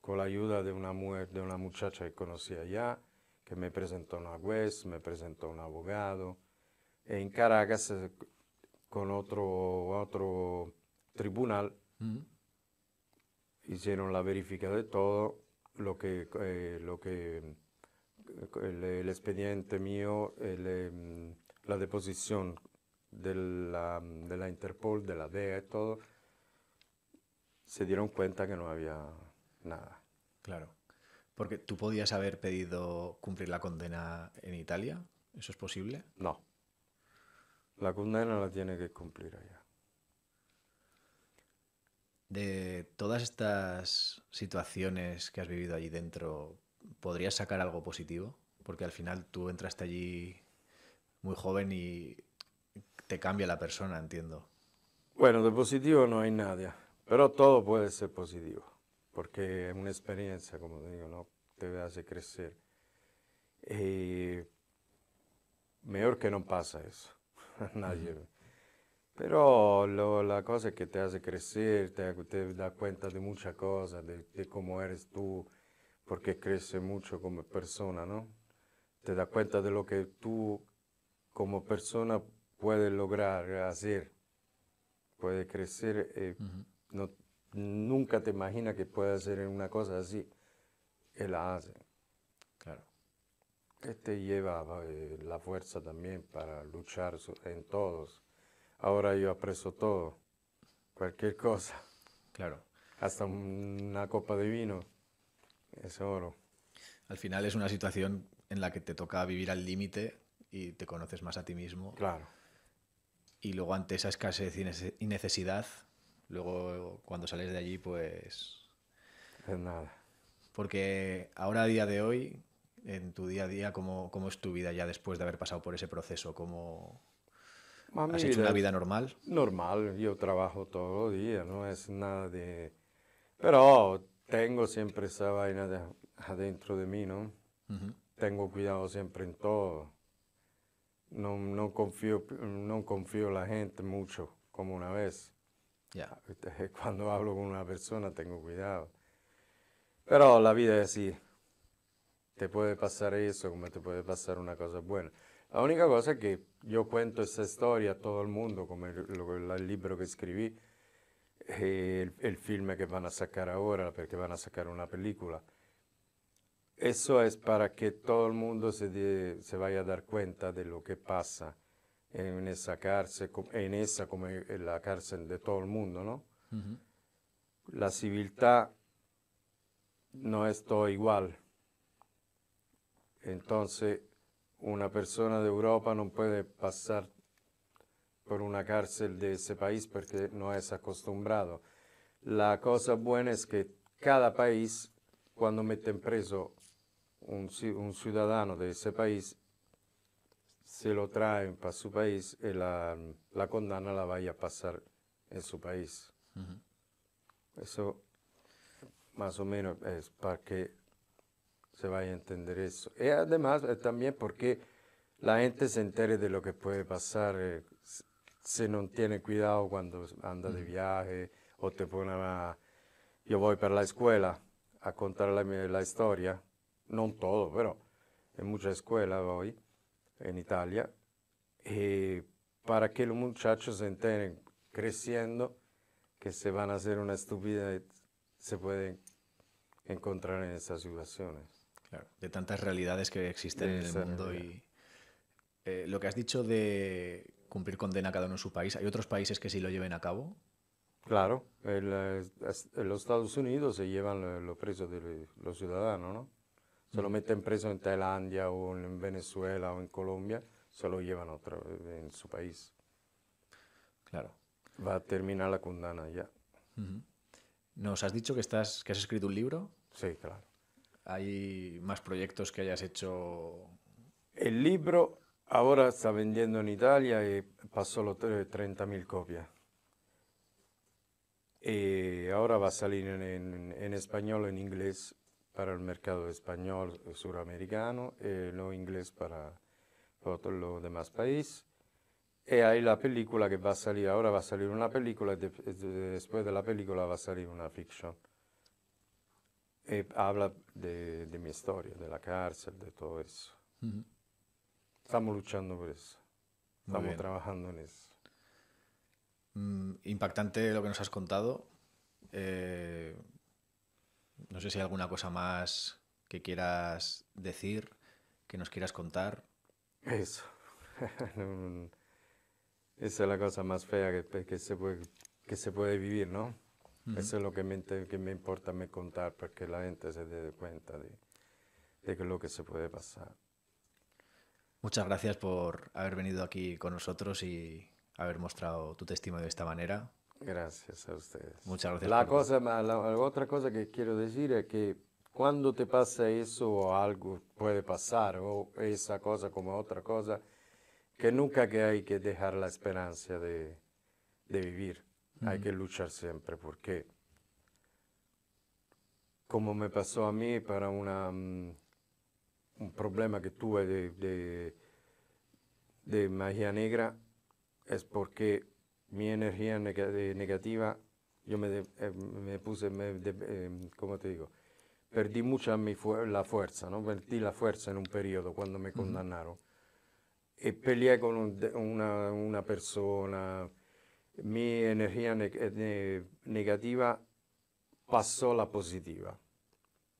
con la ayuda de una, de una muchacha que conocí allá, me presentó una juez, me presentó un abogado. En Caracas, con otro, otro tribunal, hicieron la verifica de todo lo que, eh, lo que el, expediente mío, em, la deposición de la, de la, Interpol, de la DEA y todo, se dieron cuenta que no había nada. Claro. Porque tú podías haber pedido cumplir la condena en Italia, ¿eso es posible? No. La condena la tiene que cumplir allá. De todas estas situaciones que has vivido allí dentro, ¿podrías sacar algo positivo? Porque al final tú entraste allí muy joven y te cambia la persona, entiendo. Bueno, de positivo no hay nadie, pero todo puede ser positivo porque es una experiencia, como te digo, ¿no? te hace crecer. Y eh, mejor que no pasa eso, [laughs] nadie. Pero lo, la cosa es que te hace crecer, te, te da cuenta de muchas cosas, de, cómo eres tú, porque crece mucho como persona, ¿no? Te da cuenta de lo que tú como persona puedes lograr hacer, puedes crecer. Eh, nunca te imaginas que puede hacer una cosa así. Él la hace. Claro. Este lleva eh, la fuerza también para luchar en todos. Ahora yo aprecio todo, cualquier cosa. Claro. Hasta una copa de vino es oro. Al final es una situación en la que te toca vivir al límite y te conoces más a ti mismo. Claro. Y luego ante esa escasez y necesidad, Luego, cuando sales de allí, pues... Es pues nada. Porque ahora, a día de hoy, en tu día a día, ¿cómo, cómo es tu vida ya después de haber pasado por ese proceso? ¿Cómo... ¿Has hecho una vida normal? Normal, yo trabajo todo el día, no es nada de... Pero tengo siempre esa vaina adentro de mí, ¿no? Tengo cuidado siempre en todo. No, confío, no confío en la gente mucho, como una vez. Ah, [laughs] cuando hablo con una persona tengo cuidado. Pero la vida es así. Te puede pasar eso como te puede pasar una cosa buena. La única cosa es que yo cuento esta historia a todo el mundo, como el, libro que escribí, eh, el, el filme que van a sacar ahora, porque van a sacar una película. Eso es para que todo el mundo se, se vaya a dar cuenta de lo que pasa en esa cárcel, en esa como en la cárcel de todo el mundo, ¿no? La civilidad no es todo igual. Entonces, una persona de Europa no puede pasar por una cárcel de ese país porque no es acostumbrado. La cosa buena es que cada país, cuando meten preso un, un ciudadano de ese país, se lo traen para su país, eh, la, la condena la vaya a pasar en su país. Eso más o menos es para que se vaya a entender eso. Y además eh, también porque la gente se entere de lo que puede pasar eh, si no tiene cuidado cuando anda de viaje o te pone a... Yo voy para la escuela a contar la, la historia, no todo, pero en muchas escuelas voy en Italia, eh, para que los muchachos se enteren creciendo que se van a hacer una estupidez, se pueden encontrar en esas situaciones. Claro, de tantas realidades que existen en el mundo y eh, lo que has dicho de cumplir condena cada uno en su país, ¿hay otros países que sí lo lleven a cabo? Claro, en eh, los Estados Unidos se llevan los presos de los ciudadanos, ¿no? Se lo meten preso en Tailandia o en Venezuela o en Colombia, se lo llevan otra vez en su país. Claro. Va a terminar la condena ya. Nos has dicho que, estás, que has escrito un libro. Sí, claro. ¿Hay más proyectos que hayas hecho? El libro ahora está vendiendo en Italia y pasó los 30.000 copias. Y eh, ahora va a salir en, en, en español, en inglés para el mercado español suramericano, y eh, lo inglés para, los demás países. Y eh, hay la película que va a salir, ahora va a salir una película y después de la película va a salir una ficción. Eh, habla de, mi historia, de la cárcel, de todo eso. Estamos luchando por eso. Estamos trabajando en eso. Mm, impactante lo que nos has contado. No sé si hay alguna cosa más que quieras decir, que nos quieras contar. Eso. [laughs] Esa es la cosa más fea que, se, puede, que se puede vivir, ¿no? Eso es lo que me, que me importa me contar para que la gente se dé cuenta de, de que lo que se puede pasar. Muchas gracias por haber venido aquí con nosotros y haber mostrado tu testimonio de esta manera. Gracias a ustedes. Muchas gracias. La, cosa, otra cosa que quiero decir es que cuando te pasa eso o algo puede pasar, o esa cosa como otra cosa, que nunca que hay que dejar la esperanza de, de vivir. Hay que luchar siempre porque, como me pasó a mí para una, mm, un problema que tuve de, de, de magia negra, es porque mi energía eh, negativa, yo me, eh, puse, me eh, te digo? Perdí mucha la fuerza, ¿no? Perdí la fuerza en un periodo cuando me condannaron. Y peleé con una, persona. Mi energía negativa pasó a la positiva.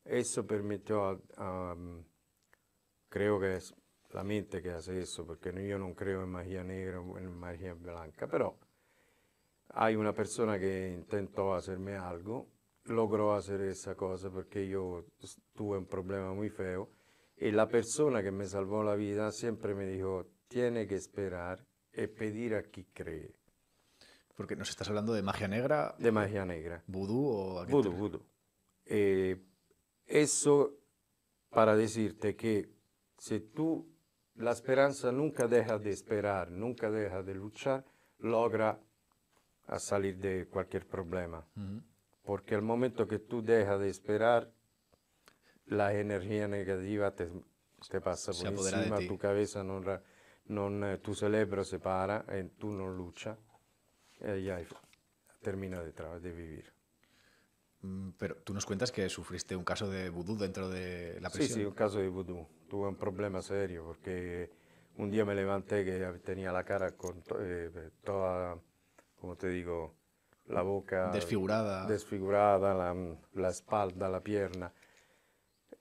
Eso permitió, mm, creo que es la mente que hace eso, porque yo no creo en magia negra o en magia blanca, pero hay una persona que intentó hacerme algo, logró hacer esa cosa porque yo tuve un problema muy feo y la persona que me salvó la vida siempre me dijo, tiene que esperar y pedir a quien cree. Porque nos estás hablando de magia negra. De magia negra. ¿Vudú o qué Vudú, vudú. Eh, eso para decirte que si tú, la esperanza nunca deja de esperar, nunca deja de luchar, logra a salir de cualquier problema. Porque el momento que tú dejas de esperar, la energía negativa te, pasa por encima, tu cabeza no eh, tu cerebro se para y eh, tú no lucha eh, y termina de, de vivir. Mm, pero tú nos cuentas que sufriste un caso de vudú dentro de la prisión. Sí, sí, un caso de vudú. Tuve un problema serio porque un día me levanté que tenía la cara con toda como te digo, la boca desfigurada, desfigurada la, espalda, la pierna.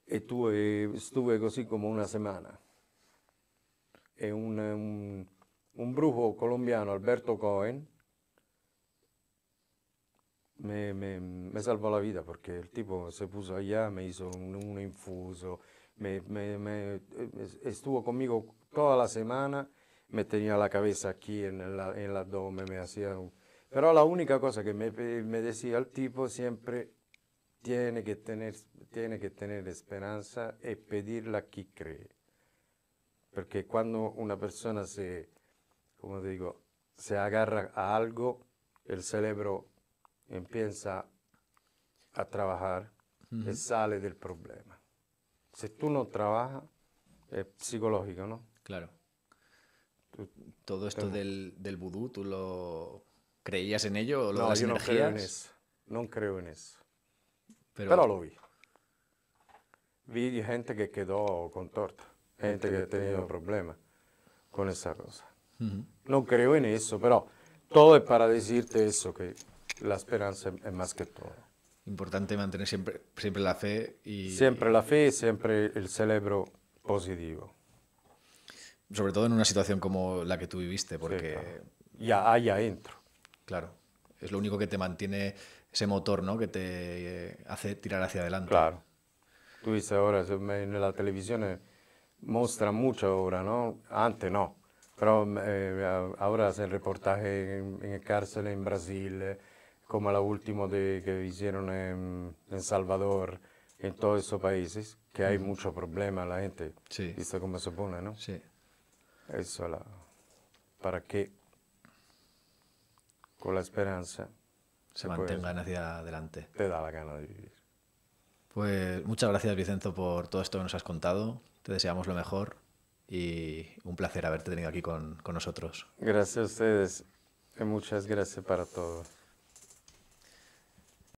Y estuve así como una semana. Eh, un, brujo colombiano, Alberto Cohen, me, me, me, salvó la vida porque el tipo se puso allá, me hizo un, un infuso, me, estuvo conmigo toda la semana me tenía la cabeza aquí en, el, en abdomen, me hacía Pero la única cosa que me, decía el tipo siempre, tiene que, tener, tiene que tener esperanza y pedirla a quien cree. Porque cuando una persona se, como digo, se agarra a algo, el cerebro empieza a trabajar y sale del problema. Si tú no trabajas, es psicológico, ¿no? Claro. Todo esto del, del, vudú, ¿tú lo creías en ello? no, yo no creo en eso. No creo en eso. Pero, lo vi. Vi gente que quedó contorta. gente que ha tenido problemas con esa cosa. No creo en eso, pero todo es para decirte eso, que la esperanza es más que todo. Importante mantener siempre, siempre la fe y... Siempre la fe y siempre el cerebro positivo sobre todo en una situación como la que tú viviste, porque... Ya hay adentro. Claro, es lo único que te mantiene ese motor, ¿no? Que te eh, hace tirar hacia adelante. Claro. Tú dices ahora, en la televisión muestra mucho ahora, ¿no? Antes no, pero ahora eh, ahora hacen reportaje en, en cárcel en Brasil, eh, como la última que hicieron en, Salvador, en todos esos países, que hay mucho problema la gente, sí. visto cómo se pone, ¿no? Sí. Eso, para que con la esperanza se mantengan hacia adelante. Te da la gana de vivir. Pues muchas gracias, Vicenzo, por todo esto que nos has contado. Te deseamos lo mejor y un placer haberte tenido aquí con, con nosotros. Gracias a ustedes y muchas gracias para todos.